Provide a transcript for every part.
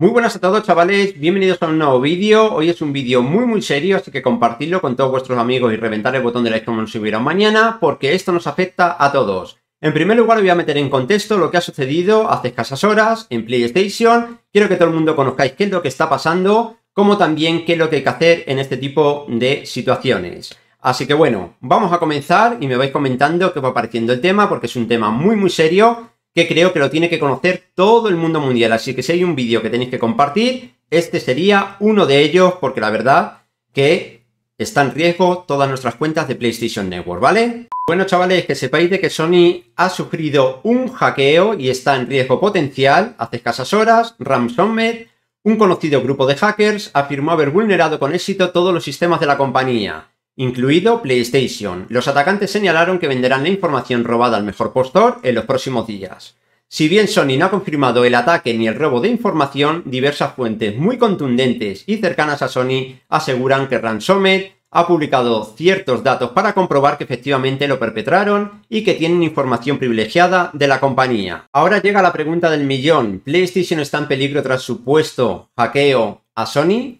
Muy buenas a todos chavales, bienvenidos a un nuevo vídeo. Hoy es un vídeo muy muy serio, así que compartidlo con todos vuestros amigos y reventar el botón de like como nos subirá mañana, porque esto nos afecta a todos. En primer lugar voy a meter en contexto lo que ha sucedido hace escasas horas en PlayStation. Quiero que todo el mundo conozcáis qué es lo que está pasando, como también qué es lo que hay que hacer en este tipo de situaciones. Así que bueno, vamos a comenzar y me vais comentando qué va apareciendo el tema, porque es un tema muy muy serio que creo que lo tiene que conocer todo el mundo mundial. Así que si hay un vídeo que tenéis que compartir, este sería uno de ellos, porque la verdad que está en riesgo todas nuestras cuentas de PlayStation Network, ¿vale? Bueno, chavales, que sepáis de que Sony ha sufrido un hackeo y está en riesgo potencial. Hace escasas horas, Ramsommet, un conocido grupo de hackers, afirmó haber vulnerado con éxito todos los sistemas de la compañía incluido PlayStation. Los atacantes señalaron que venderán la información robada al mejor postor en los próximos días. Si bien Sony no ha confirmado el ataque ni el robo de información, diversas fuentes muy contundentes y cercanas a Sony aseguran que Ransomware ha publicado ciertos datos para comprobar que efectivamente lo perpetraron y que tienen información privilegiada de la compañía. Ahora llega la pregunta del millón, ¿PlayStation está en peligro tras supuesto hackeo a Sony?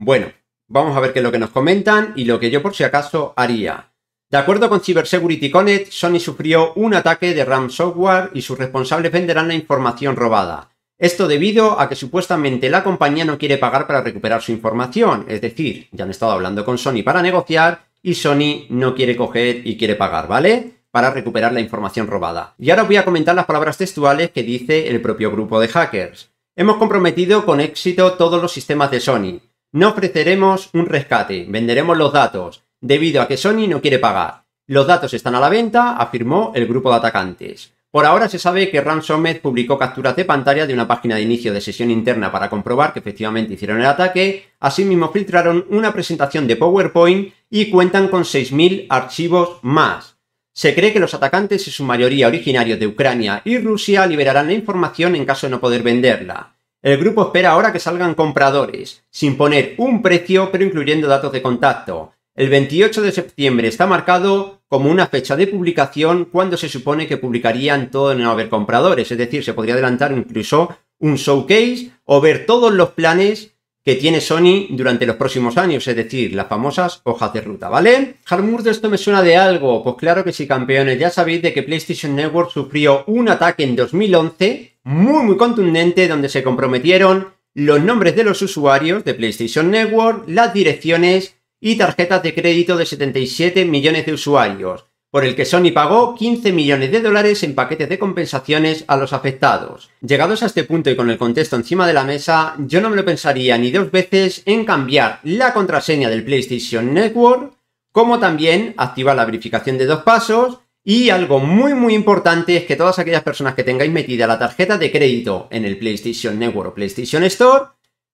Bueno, Vamos a ver qué es lo que nos comentan y lo que yo por si acaso haría. De acuerdo con Cybersecurity Connect, Sony sufrió un ataque de RAM Software y sus responsables venderán la información robada. Esto debido a que supuestamente la compañía no quiere pagar para recuperar su información, es decir, ya han estado hablando con Sony para negociar y Sony no quiere coger y quiere pagar, ¿vale? Para recuperar la información robada. Y ahora os voy a comentar las palabras textuales que dice el propio grupo de hackers. Hemos comprometido con éxito todos los sistemas de Sony. No ofreceremos un rescate, venderemos los datos, debido a que Sony no quiere pagar. Los datos están a la venta, afirmó el grupo de atacantes. Por ahora se sabe que Ransomed publicó capturas de pantalla de una página de inicio de sesión interna para comprobar que efectivamente hicieron el ataque, asimismo filtraron una presentación de PowerPoint y cuentan con 6.000 archivos más. Se cree que los atacantes, en su mayoría originarios de Ucrania y Rusia, liberarán la información en caso de no poder venderla. El grupo espera ahora que salgan compradores, sin poner un precio, pero incluyendo datos de contacto. El 28 de septiembre está marcado como una fecha de publicación cuando se supone que publicarían todo en no haber compradores, es decir, se podría adelantar incluso un showcase o ver todos los planes que tiene Sony durante los próximos años, es decir, las famosas hojas de ruta, ¿vale? Hardmur, esto me suena de algo. Pues claro que sí, campeones, ya sabéis de que PlayStation Network sufrió un ataque en 2011 muy, muy contundente, donde se comprometieron los nombres de los usuarios de PlayStation Network, las direcciones y tarjetas de crédito de 77 millones de usuarios por el que Sony pagó 15 millones de dólares en paquetes de compensaciones a los afectados. Llegados a este punto y con el contexto encima de la mesa, yo no me lo pensaría ni dos veces en cambiar la contraseña del PlayStation Network, como también activar la verificación de dos pasos, y algo muy muy importante es que todas aquellas personas que tengáis metida la tarjeta de crédito en el PlayStation Network o PlayStation Store,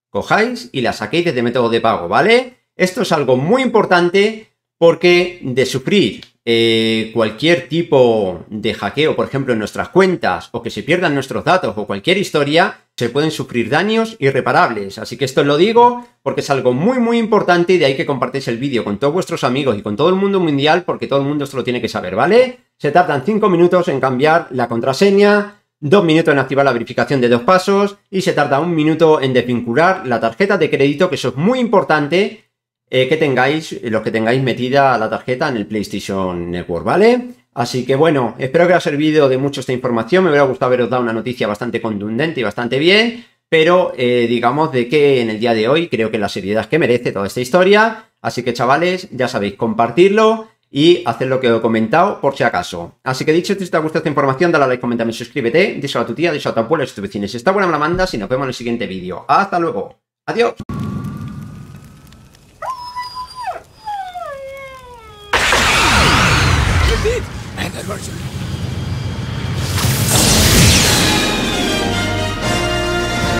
cojáis y la saquéis desde método de pago, ¿vale? Esto es algo muy importante porque de sufrir eh, cualquier tipo de hackeo, por ejemplo, en nuestras cuentas o que se pierdan nuestros datos o cualquier historia, se pueden sufrir daños irreparables. Así que esto lo digo porque es algo muy muy importante y de ahí que compartáis el vídeo con todos vuestros amigos y con todo el mundo mundial porque todo el mundo esto lo tiene que saber, ¿vale? Se tardan 5 minutos en cambiar la contraseña, 2 minutos en activar la verificación de dos pasos y se tarda un minuto en desvincular la tarjeta de crédito, que eso es muy importante eh, que tengáis, eh, los que tengáis metida la tarjeta en el PlayStation Network, ¿vale? Así que bueno, espero que os haya servido de mucho esta información. Me hubiera gustado haberos dado una noticia bastante contundente y bastante bien, pero eh, digamos de que en el día de hoy creo que la seriedad que merece toda esta historia. Así que chavales, ya sabéis, compartirlo y hacer lo que os he comentado por si acaso. Así que dicho, esto, si te ha gustado esta información, dale a like, comentame, suscríbete, díselo a tu tía, díselo a tu abuelo, a tus vecinos. Si está buena, me la mandas y nos vemos en el siguiente vídeo. Hasta luego. Adiós. beat! And aversion.